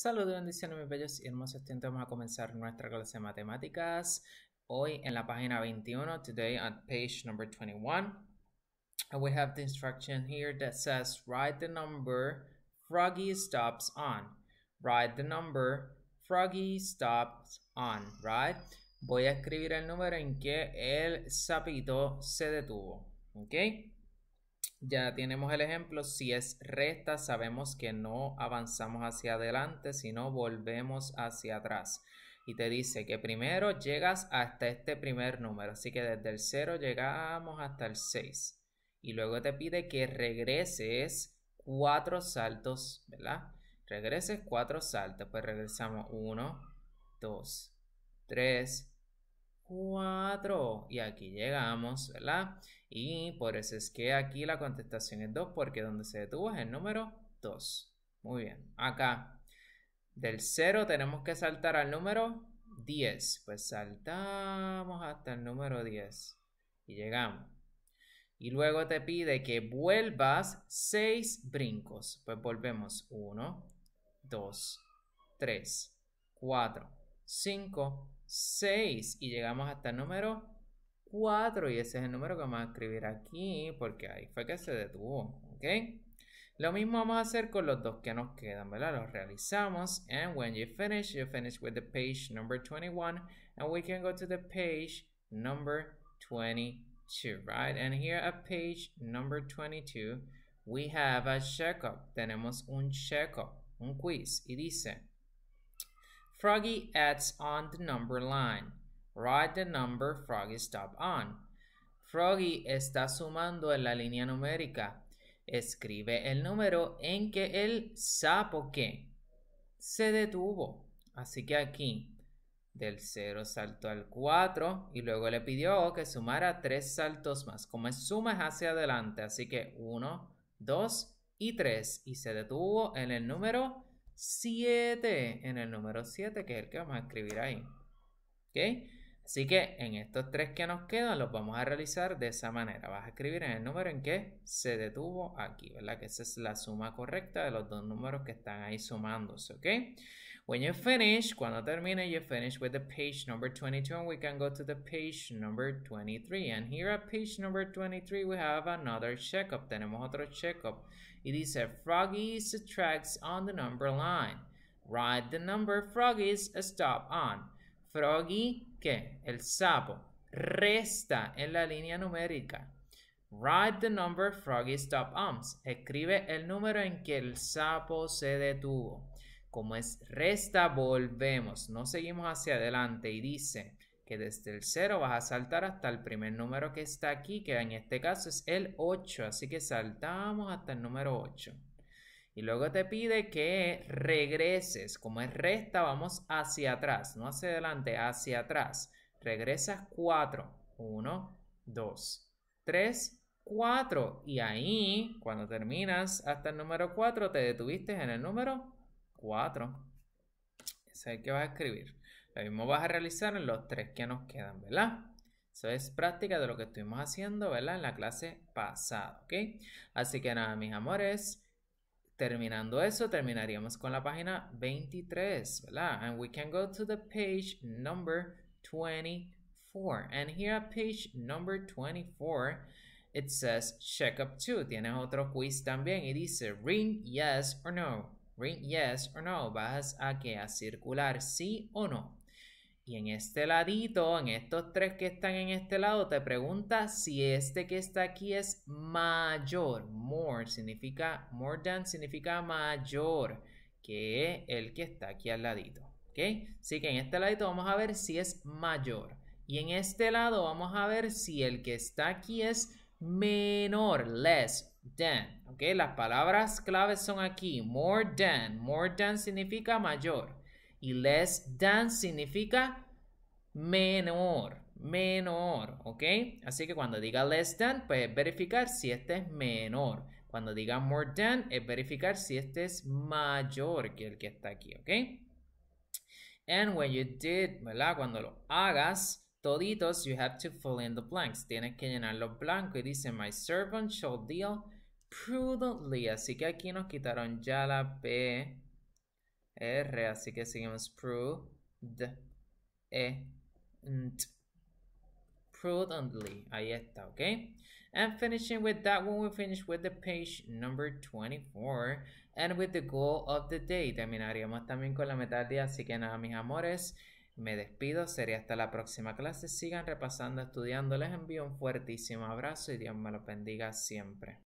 Saludos, bendiciones mis bellos y hermosos Vamos a comenzar nuestra clase de matemáticas. Hoy en la página 21, today on page number 21. we have the instruction here that says write the number Froggy stops on. Write the number Froggy stops on, right? Voy a escribir el número en que el sapito se detuvo, Okay ya tenemos el ejemplo, si es recta sabemos que no avanzamos hacia adelante, sino volvemos hacia atrás. Y te dice que primero llegas hasta este primer número, así que desde el 0 llegamos hasta el 6. Y luego te pide que regreses cuatro saltos, ¿verdad? Regreses cuatro saltos, pues regresamos 1, 2, 3, 4. Y aquí llegamos, ¿verdad? Y por eso es que aquí la contestación es 2, porque donde se detuvo es el número 2. Muy bien, acá. Del 0 tenemos que saltar al número 10. Pues saltamos hasta el número 10. Y llegamos. Y luego te pide que vuelvas 6 brincos. Pues volvemos 1, 2, 3, 4, 5, 6 y llegamos hasta el número 4 y ese es el número que vamos a escribir aquí porque ahí fue que se detuvo, ¿ok? Lo mismo vamos a hacer con los dos que nos quedan, ¿verdad? Los realizamos and when you finish, you finish with the page number 21 and we can go to the page number 22, right? And here at page number 22, we have a checkup. Tenemos un checkup, un quiz y dice Froggy adds on the number line. Write the number Froggy stop on. Froggy está sumando en la línea numérica. Escribe el número en que el sapo que se detuvo. Así que aquí del 0 saltó al 4 y luego le pidió que sumara 3 saltos más. Como es suma hacia adelante, así que 1, 2 y 3 y se detuvo en el número 7 en el número 7, que es el que vamos a escribir ahí. ¿Ok? Así que en estos tres que nos quedan los vamos a realizar de esa manera. Vas a escribir en el número en que se detuvo aquí, ¿verdad? Que esa es la suma correcta de los dos números que están ahí sumándose, ¿ok? When you finish, cuando termine, you finish with the page number 22 and we can go to the page number 23. And here at page number 23, we have another checkup. Tenemos otro checkup. It is a froggy subtracts on the number line. Write the number froggy stop on. Froggy, que? El sapo. Resta en la línea numérica. Write the number froggy stop arms. Escribe el número en que el sapo se detuvo. como es resta, volvemos, no seguimos hacia adelante y dice que desde el 0 vas a saltar hasta el primer número que está aquí, que en este caso es el 8, así que saltamos hasta el número 8. Y luego te pide que regreses, como es resta, vamos hacia atrás, no hacia adelante, hacia atrás. Regresas 4, 1, 2, 3, 4. Y ahí, cuando terminas hasta el número 4, te detuviste en el número 4. Ese es el que vas a escribir. Lo mismo vas a realizar en los tres que nos quedan, ¿verdad? Eso es práctica de lo que estuvimos haciendo, ¿verdad? En la clase pasada, ¿ok? Así que nada, mis amores, terminando eso, terminaríamos con la página 23, ¿verdad? And we can go to the page number 24. And here at page number 24, it says check up 2. Tienes otro quiz también y dice ring yes or no yes or no, vas a que a circular sí o no. Y en este ladito, en estos tres que están en este lado, te pregunta si este que está aquí es mayor. More significa, more than significa mayor que el que está aquí al ladito. ¿Ok? Así que en este ladito vamos a ver si es mayor. Y en este lado vamos a ver si el que está aquí es menor, less than. Las palabras claves son aquí, more than. More than significa mayor y less than significa menor, menor, ¿ok? Así que cuando diga less than, pues verificar si este es menor. Cuando diga more than, es verificar si este es mayor que el que está aquí, ¿ok? And when you did, ¿verdad? Cuando lo hagas, toditos, you have to fill in the blanks. Tienes que llenar los blancos y dice, my servant shall deal prudently. Así que aquí nos quitaron ya la P, R, así que seguimos prud, e, Prudently. Ahí está, ¿ok? And finishing with that one, we finish with the page number 24 and with the goal of the day. Terminaríamos también con la meta del día, así que nada, mis amores. Me despido, sería hasta la próxima clase. Sigan repasando, estudiando. Les envío un fuertísimo abrazo y Dios me los bendiga siempre.